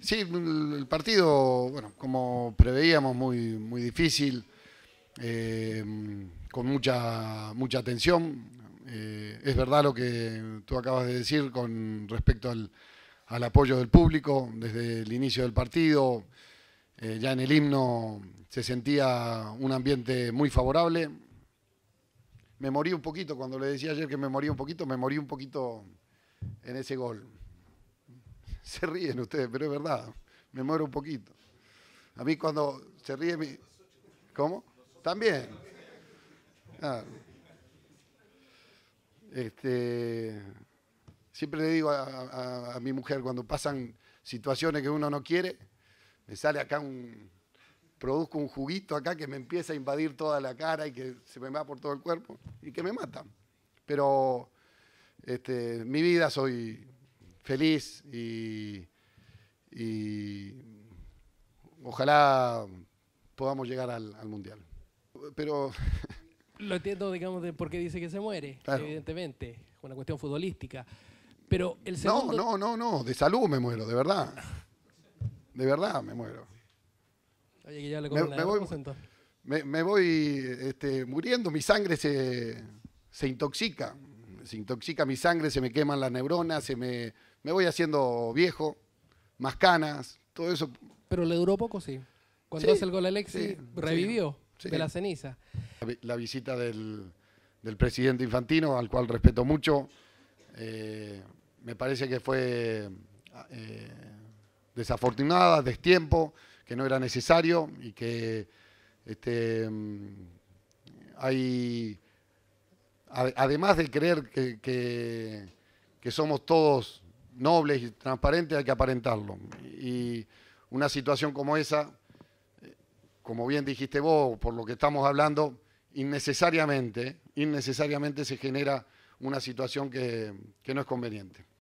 Sí, el partido, bueno, como preveíamos, muy, muy difícil, em, con mucha, mucha tensión. Eh, es verdad lo que tú acabas de decir con respecto al, apoyo del público desde el inicio del partido. Eh, ya en el himno se sentía un ambiente muy favorable. Me morí un poquito, cuando le decía ayer que me morí un poquito, me morí un poquito en ese gol. Se ríen ustedes, pero es verdad. Me muero un poquito. A mí cuando se ríe mi... ¿Cómo? También. Este, siempre le digo a, mi mujer cuando pasan situaciones que uno no quiere, me sale acá un, produzco un juguito acá que me empieza a invadir toda la cara y que se me va por todo el cuerpo y que me mata. Pero este, mi vida soy feliz y, y ojalá podamos llegar al, Mundial. Pero... Lo entiendo, digamos, de dice que se muere, evidentemente evidentemente, una cuestión futbolística. Pero el segundo... No, no, no, no, de salud me muero, de verdad. De verdad me muero. Oye, que ya me, me, voy, me, este, voy muriendo, mi sangre se, se intoxica. Se intoxica mi sangre, se me queman las neuronas, se me, me voy haciendo viejo, más canas, todo eso. Pero le duró poco, sí. Cuando hace el gol Alexis, revivió de la ceniza. La, visita del, presidente Infantino, al cual respeto mucho, eh, me parece que fue eh, desafortunada, destiempo, que no era necesario y que este, hay, además de creer que somos todos nobles y transparentes hay que aparentarlo. Y una situación como esa, eh, como bien dijiste vos, por lo que estamos hablando, innecesariamente, innecesariamente se genera una situación que, que no es conveniente.